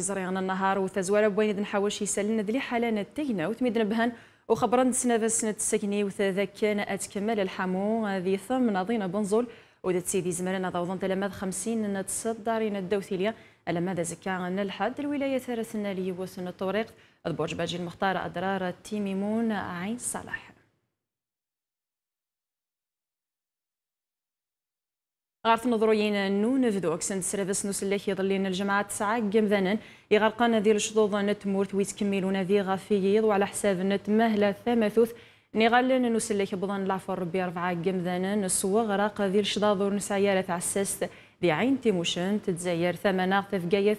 زريان النهار وتزوال بوين دن حواش يسالنا ذلي حالنا تينا وتميدنا بهن وخبرا سنة بسنة السكني وثذا كان أتكمل الحمو هذه ثم ناضينا بنزول ودت سيدي زماننا ضوضن تلماد خمسين نتصدرين الدوثيليا ألماذا زكاة الحد الولاية ثلاثنا لي وسن الطريق البرج باجي المختار أدرار تيميمون عين صالح غارت نظروين نو نفدوك سند سرابس نسلك يضلين الجماعة تسعة ذنن يغرقان ذي الشضوض نت مورت ويتكملون ذي غافيض وعلى حساب نت مهلة ثمثوث نغلن نسلك بضان العفو ربي أربعة ذنن نسوى غرق ذي الشضاض ونسعيالة تعسست ذي عين تيموشن تتزاير ثمنا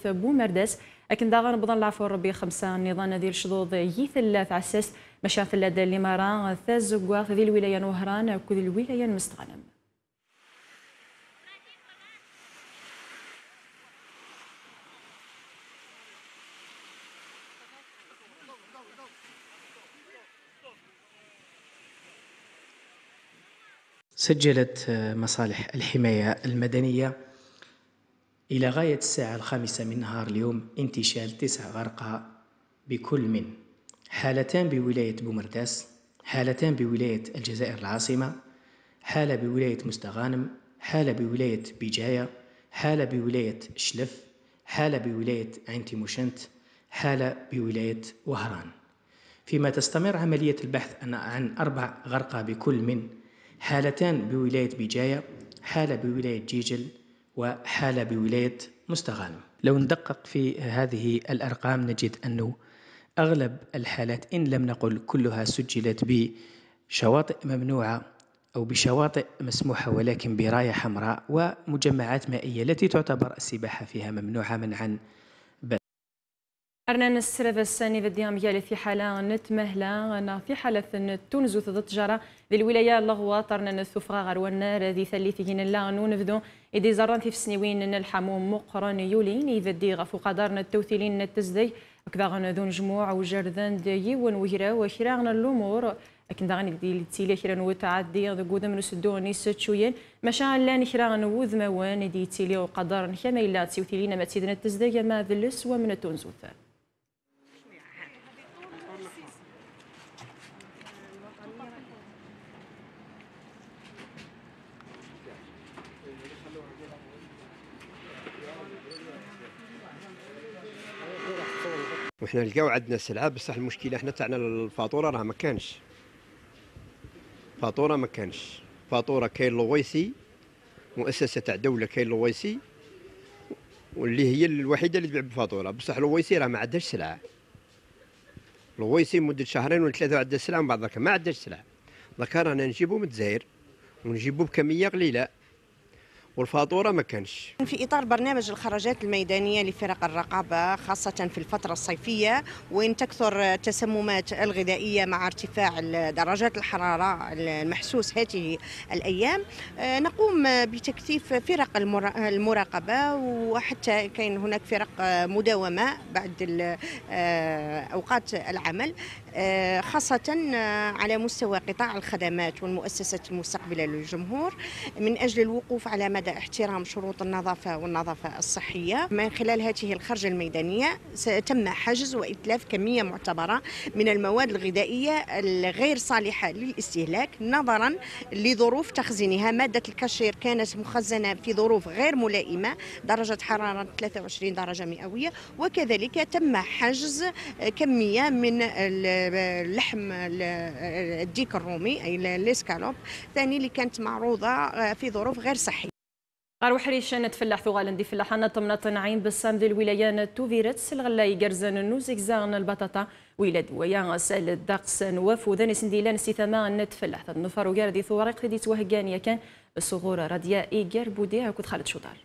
بو مردس لكن داغا بضان العفو ربي خمسة نظام ذي الشضوض يي ثلاث عسست مشاف ثلاثة اللي مران ثاز ذي الولاية نهران وكذ الولاية مستغنم سجلت آه، مصالح الحماية المدنية إلى غاية الساعة الخامسة من نهار اليوم انتشال تسع غرقى بكل من حالتان بولاية بومرداس حالتان بولاية الجزائر العاصمة حالة بولاية مستغانم حالة بولاية بجاية حالة بولاية شلف حالة بولاية عين تيموشنت حالة بولاية وهران فيما تستمر عملية البحث عن أربع غرقى بكل من حالتان بولاية بجاية حالة بولاية جيجل وحالة بولاية مستغانم لو ندقق في هذه الأرقام نجد أنه أغلب الحالات إن لم نقل كلها سجلت بشواطئ ممنوعة أو بشواطئ مسموحة ولكن براية حمراء ومجمعات مائية التي تعتبر السباحة فيها ممنوعة منعا أرنان السرب الساني بديام يالي في حالة نت مهلا أنا في حالة نت تونز وثضت جرى ذي الولاية لغوة طرنا الثفغة غرونا ذي ثليثين لا نونفذو إذا زران في سنوين إن الحموم مقرن يولين يفدي غفو قدرنا التوثيلين التزدي غن ذون جموع وجرذان دي ونوهرا وكراغنا الأمور لكن داغني بدي اللي تيلي كرا نوتعدي غدا قدام نسدوني ستشوين ماشا لا نكرا نوذ موان دي تيلي وقدر نكما إلا تيوثيلين ما تيدنا التزدي ما ذلس ومن تونزوث وحنا لقاو عندنا السلعه بصح المشكله حنا تاعنا الفاتوره راه ما كانش فاتوره ما كانش فاتوره كاين لويسي مؤسسه تاع دوله كاين لويسي واللي هي الوحيده اللي تبيع بفاتوره بصح لويسي راه ما عندهاش سلعه لويسي مده شهرين ولا ثلاثه عندها سلعه من بعد ما عندهاش سلعه ذكر رانا نجيبو من الجزائر ونجيبو بكميه قليله والفاتوره ما كانش في اطار برنامج الخرجات الميدانيه لفرق الرقابه خاصه في الفتره الصيفيه وان تكثر التسممات الغذائيه مع ارتفاع درجات الحراره المحسوس هذه الايام آه، نقوم بتكثيف فرق المراقبه وحتى كاين هناك فرق مداومه بعد آه، اوقات العمل آه، خاصة آه، على مستوى قطاع الخدمات والمؤسسات المستقبلة للجمهور من أجل الوقوف على مدى احترام شروط النظافة والنظافة الصحية من خلال هذه الخرجة الميدانية تم حجز وإتلاف كمية معتبرة من المواد الغذائية الغير صالحة للاستهلاك نظرا لظروف تخزينها مادة الكاشير كانت مخزنة في ظروف غير ملائمة درجة حرارة 23 درجة مئوية وكذلك تم حجز كمية من اللحم الديك الرومي اي ليسكالوب ثاني اللي كانت معروضه آه، في ظروف غير صحيه أروح أروحريشان تفلح ثغالن دي فلحانة طمنة نعيم بالسام ذي الولايان توفيرت سلغلاي قرزان النوزك زارن البطاطا ويلد ويا سال الدقس نواف وذان سنديلان استثماء نتفلح نفر وقاردي ثوارق دي توهقانية كان الصغور راديا إيجر بوديها كنت خالد شوطار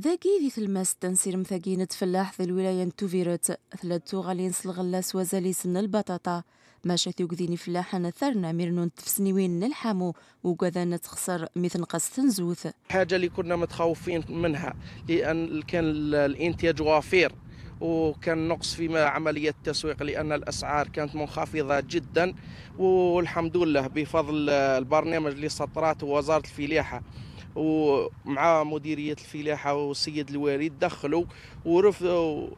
ذاكي ذي ثلماس تنسير مثاقينة فلاح ذي الولاية نتوفيرت ثلاث غالينس سلغلاس وزالي سن البطاطا ما ماشي ثوكذيني فلاحنا ثرنا ميرنون تفسني وين نلحمو وكذا نتخسر مثل قص تنزوث حاجة اللي كنا متخوفين منها لأن كان الانتاج وافير وكان نقص في عملية التسويق لأن الأسعار كانت منخفضة جدا والحمد لله بفضل البرنامج اللي سطرات وزارة الفلاحة ومع مديريه الفلاحه والسيد الوالد دخلوا ورفضوا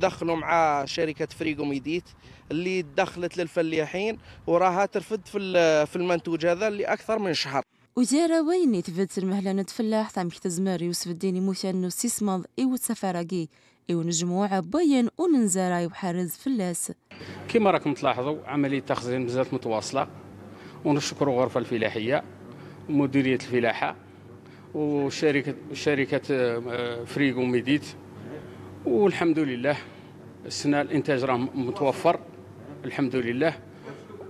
دخلوا مع شركه فريغو ميديت اللي دخلت للفلاحين وراها ترفد في في المنتوج هذا لاكثر من شهر وزارة وين تفت نت فلاح تاع مختزمار يوسف الديني موشان سيسمض إيو السفراقي إيو نجموع بين وننزارة وحارز فلاس كما راكم تلاحظوا عملية تخزين مازالت متواصلة ونشكر غرفة الفلاحية ومديرية الفلاحة وشركة شركة آه، فريغو ميديت والحمد لله السنة الإنتاج راه متوفر الحمد لله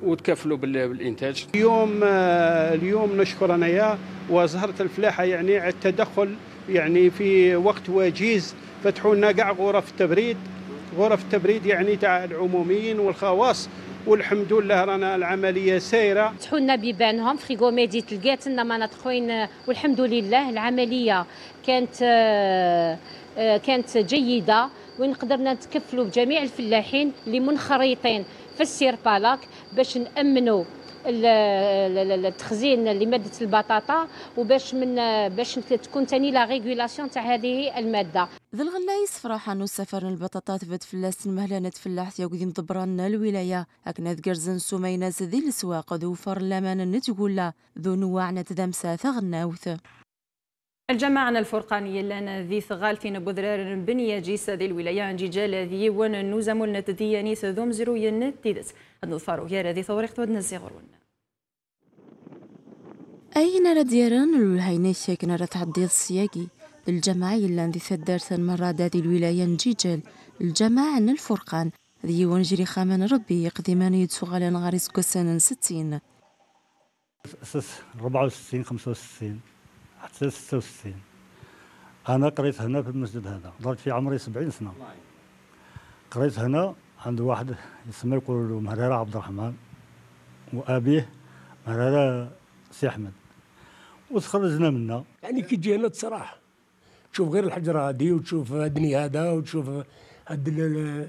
وتكفلوا بالانتاج اليوم آه، اليوم نشكر انايا وزهره الفلاحه يعني على التدخل يعني في وقت وجيز فتحوا لنا كاع غرف التبريد غرف التبريد يعني تاع العموميين والخواص والحمد لله رانا العمليه سايره تحولنا لنا بيبانهم فريغو ميدي تلقات لنا مناطق وين والحمد لله العمليه كانت آه، كانت جيده وين قدرنا نتكفلوا بجميع الفلاحين اللي منخرطين في السير بالاك باش نامنوا التخزين لماده البطاطا وباش من باش تكون ثاني لا ريغولاسيون تاع هذه الماده ذي الغلايس فرحان السفر البطاطات فت فلاس المهلانة فلاحت يقدين ضبران الولاية أكنا زن سمينة ذي السواق ذو فرلمان نتقول ذو نواع نتدمسة ثغناوث الجماعة الفرقانية لنا ذي ثغال في نبوذرار بنية جيسة ذي الولاية عن جيجالة ذي وننوزم النتديانيس ذوم زرو ينتدس النظفار يارا ذي ثوريخت ودنزيغرون أين رديران الهيني نرى رتعدي السياقي الجماعة يلان ذي ثدارت المرة ذي الولاية جيجال الجماعة الفرقان ذي ونجري خامن ربي يقدمان يدسوغالان غاريس قسان ستين 64 65 وستين خمسة وستين حتى 66 انا قريت هنا في المسجد هذا ضربت في عمري 70 سنه قريت هنا عند واحد يسمى يقولوا له مهرارة عبد الرحمن وابيه مهرارة سي احمد وتخرجنا منها يعني كي تجي هنا تصراح تشوف غير الحجره هذه وتشوف الدنيا هذا وتشوف هاد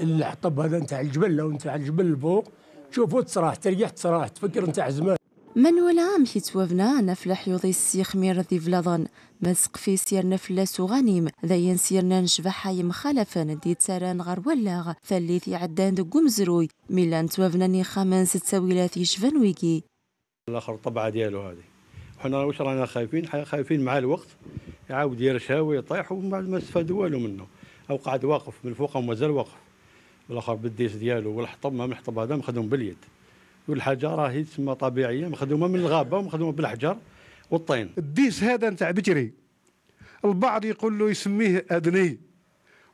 الحطب هذا نتاع الجبل لو نتاع الجبل الفوق تشوفوا تصراح تريح تصراح تفكر نتاع زمان من ولا مشيت وفنا نفلح حيوضي السيخ مير ذي فلاضن مزق في سيرنا فلاس وغنيم ذاين سيرنا نشبع حي مخالفا ندي تاران غر ولاغ ثالث عدان دو قمزروي ميلان توفنا ني خامن ست سويلات يشفن ويكي الاخر طبعه ديالو هذه حنا واش رانا خايفين خايفين مع الوقت يعاود يرشا ويطيح ومن بعد ما استفادوا والو منه او قعد واقف من فوق ومازال واقف الاخر بالديس ديالو والحطب ما محطب هذا مخدوم باليد والحجاره هي تسمى طبيعيه مخدومه من الغابه ومخدومه بالحجر والطين الديس هذا نتاع بكري البعض يقول له يسميه ادني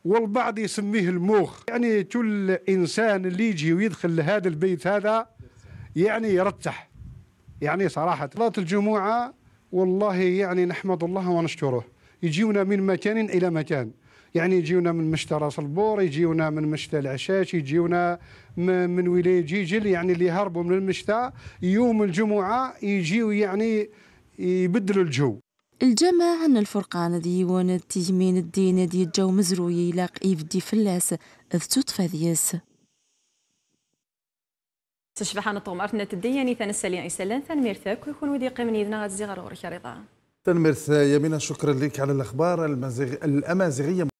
والبعض يسميه الموخ يعني كل انسان اللي يجي ويدخل لهذا البيت هذا يعني يرتاح يعني صراحه صلاه الجمعه والله يعني نحمد الله ونشكره يجيونا من مكان الى مكان يعني يجيونا من مشتى راس البور يجيونا من مشتى العشاش يجيونا من ولايه جيجل يعني اللي هربوا من المشتى يوم الجمعه يجيو يعني يبدلوا الجو الجماعة عن الفرقان ديون التجمين الدين دي الجو مزروي يلاق إيف دي فلاس إذ تطفى تشبح أنا طوم أرتنا تدياني ثان السالي إسلام ثان ميرثاك ويكون ودي قيمني ذنا غادزي غرور رضا ميرثا يمينة شكرا لك على الأخبار الأمازيغية